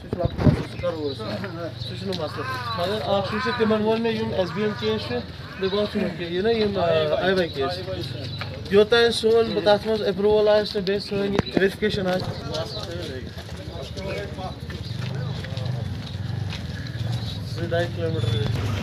سُہ چھُ لۄکُٹ مَسلہٕ سُہ کَرو أسۍ سُہ چھُنہٕ مَسلہٕ مگر اَکھ چیٖز چھِ تِمَن ووٚن مےٚ یِم ایس بی ایم کیس چھِ دَپان چھُ یہِ نہ یِم آی واے کیس یوٚتانۍ سون تَتھ منٛز اٮ۪پرٛوٗوَل آسہِ تہٕ بیٚیہِ سٲنۍ ویرِفِکیشَن آسہِ زٕ ڈاے کِلوٗ میٖٹر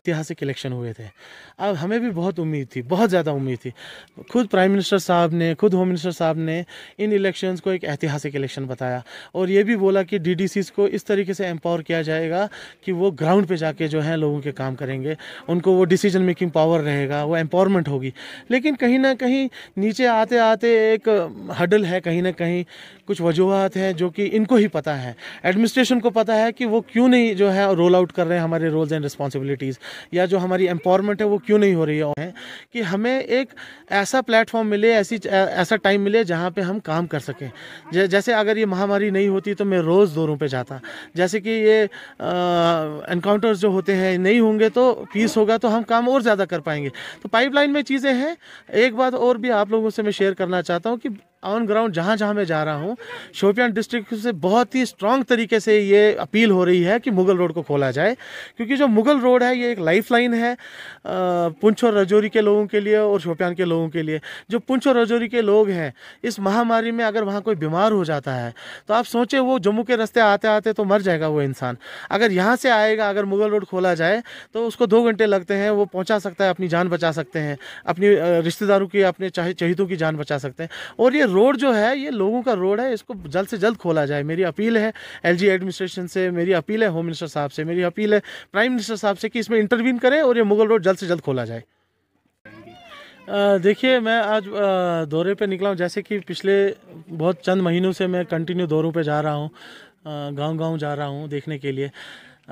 ऐतिहासिक इलेक्शन हुए थे अब हमें भी बहुत उम्मीद थी बहुत ज़्यादा उम्मीद थी खुद प्राइम मिनिस्टर साहब ने खुद होम मिनिस्टर साहब ने इन इलेक्शंस को एक ऐतिहासिक इलेक्शन बताया और ये भी बोला कि डी को इस तरीके से एम्पावर किया जाएगा कि वो ग्राउंड पर जाके जो है लोगों के काम करेंगे उनको वो डिसीजन मेकिंग पावर रहेगा वो एम्पावरमेंट होगी लेकिन कहीं ना कहीं नीचे आते आते एक हडल है कहीं ना कहीं कुछ वजूहत हैं जो कि इनको ही पता है एडमिनिस्ट्रेशन को पता है कि वो क्यों नहीं जो है रोल आउट कर रहे हैं हमारे रोल्स एंड रिस्पॉन्सिबिलिटीज़ या जो हमारी एम्पावरमेंट है वो क्यों नहीं हो रही है कि हमें एक ऐसा प्लेटफॉर्म मिले ऐसी ऐसा टाइम मिले जहाँ पे हम काम कर सकें जैसे अगर ये महामारी नहीं होती तो मैं रोज़ दौरों पे जाता जैसे कि ये इनकाउंटर्स जो होते हैं नहीं होंगे तो पीस होगा तो हम काम और ज़्यादा कर पाएंगे तो पाइपलाइन में चीज़ें हैं एक बात और भी आप लोगों से मैं शेयर करना चाहता हूँ कि ऑन ग्राउंड जहाँ जहाँ मैं जा रहा हूँ शोपियान डिस्ट्रिक्ट से बहुत ही स्ट्रांग तरीके से ये अपील हो रही है कि मुगल रोड को खोला जाए क्योंकि जो मुगल रोड है ये एक लाइफ लाइन है पुंछ और रजौरी के लोगों के लिए और शोपियान के लोगों के लिए जो पुंछ और रजौरी के लोग हैं इस महामारी में अगर वहाँ कोई बीमार हो जाता है तो आप सोचें वो जम्मू के रस्ते आते आते तो मर जाएगा वो इंसान अगर यहाँ से आएगा अगर मुगल रोड खोला जाए तो उसको दो घंटे लगते हैं वो पहुँचा सकता है अपनी जान बचा सकते हैं अपनी रिश्तेदारों की अपने चाहे चहितों की जान बचा सकते हैं और ये रोड जो है ये लोगों का रोड है इसको जल्द से जल्द खोला जाए मेरी अपील है एलजी एडमिनिस्ट्रेशन से मेरी अपील है होम मिनिस्टर साहब से मेरी अपील है प्राइम मिनिस्टर साहब से कि इसमें इंटरवीन करें और ये मुगल रोड जल्द से जल्द खोला जाए देखिए मैं आज दौरे पे निकला हूँ जैसे कि पिछले बहुत चंद महीनों से मैं कंटिन्यू दौरों पे जा रहा हूँ गांव-गांव जा रहा हूँ देखने के लिए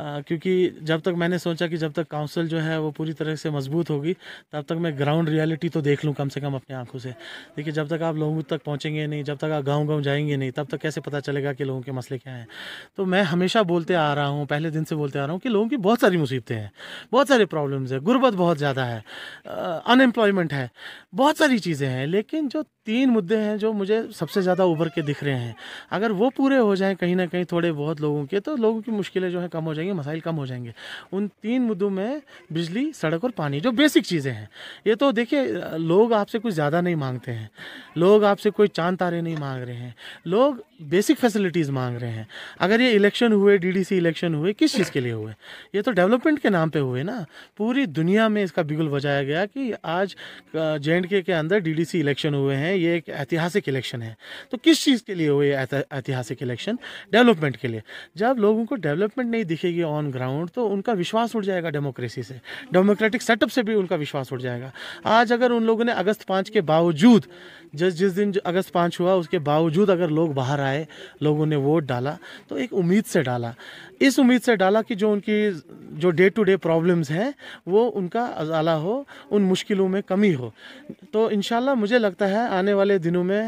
क्योंकि जब तक मैंने सोचा कि जब तक काउंसिल जो है वो पूरी तरह से मजबूत होगी तब तक मैं ग्राउंड रियलिटी तो देख लूँ कम से कम अपने आंखों से देखिए जब तक आप लोगों तक पहुँचेंगे नहीं जब तक आप गाँव गाँव जाएंगे नहीं तब तक कैसे पता चलेगा कि लोगों के मसले क्या हैं तो मैं हमेशा बोलते आ रहा हूँ पहले दिन से बोलते आ रहा हूँ कि लोगों की बहुत सारी मुसीबतें हैं बहुत सारे प्रॉब्लम्स हैं गुर्बत बहुत ज़्यादा है अनएम्प्लॉयमेंट है बहुत सारी चीज़ें हैं लेकिन जो तीन मुद्दे हैं जो मुझे सबसे ज़्यादा उभर के दिख रहे हैं अगर वो पूरे हो जाएँ कहीं ना कहीं थोड़े बहुत लोगों के तो लोगों की मुश्किलें जो हैं कम हो जाएंगी जाएंगे मसाइल कम हो जाएंगे उन तीन मुद्दों में बिजली सड़क और पानी जो बेसिक चीज़ें हैं ये तो देखिए लोग आपसे कुछ ज़्यादा नहीं मांगते हैं लोग आपसे कोई चांद तारे नहीं मांग रहे हैं लोग बेसिक फैसिलिटीज़ मांग रहे हैं अगर ये इलेक्शन हुए डीडीसी इलेक्शन हुए किस चीज़ के लिए हुए ये तो डेवलपमेंट के नाम पर हुए ना पूरी दुनिया में इसका बिगुल बजाया गया कि आज जे के अंदर डीडीसी इलेक्शन हुए हैं ये एक ऐतिहासिक इलेक्शन है तो किस चीज़ के लिए हुए ऐतिहासिक इलेक्शन डेवलपमेंट के लिए जब लोगों को डेवलपमेंट नहीं दिखेगी जाएगी ऑन ग्राउंड तो उनका विश्वास उठ जाएगा डेमोक्रेसी से डेमोक्रेटिक सेटअप से भी उनका विश्वास उठ जाएगा आज अगर उन लोगों ने अगस्त पाँच के बावजूद जिस जिस दिन अगस्त पाँच हुआ उसके बावजूद अगर लोग बाहर आए लोगों ने वोट डाला तो एक उम्मीद से डाला इस उम्मीद से डाला कि जो उनकी जो डे टू डे प्रॉब्लम्स हैं वो उनका अजाला हो उन मुश्किलों में कमी हो तो इन मुझे लगता है आने वाले दिनों में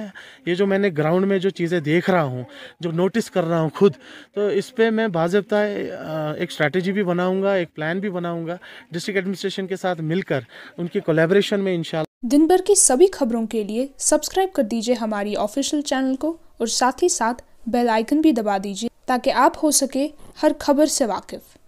ये जो मैंने ग्राउंड में जो चीज़ें देख रहा हूँ जो नोटिस कर रहा हूँ खुद तो इस पर मैं बाजबता एक स्ट्रैटेजी भी बनाऊंगा एक प्लान भी बनाऊंगा डिस्ट्रिक्ट एडमिनिस्ट्रेशन के साथ मिलकर उनकी कोलेबोरेशन में इंशाल्लाह दिन भर की सभी खबरों के लिए सब्सक्राइब कर दीजिए हमारी ऑफिशियल चैनल को और साथ ही साथ बेल आइकन भी दबा दीजिए ताकि आप हो सके हर खबर से वाकिफ़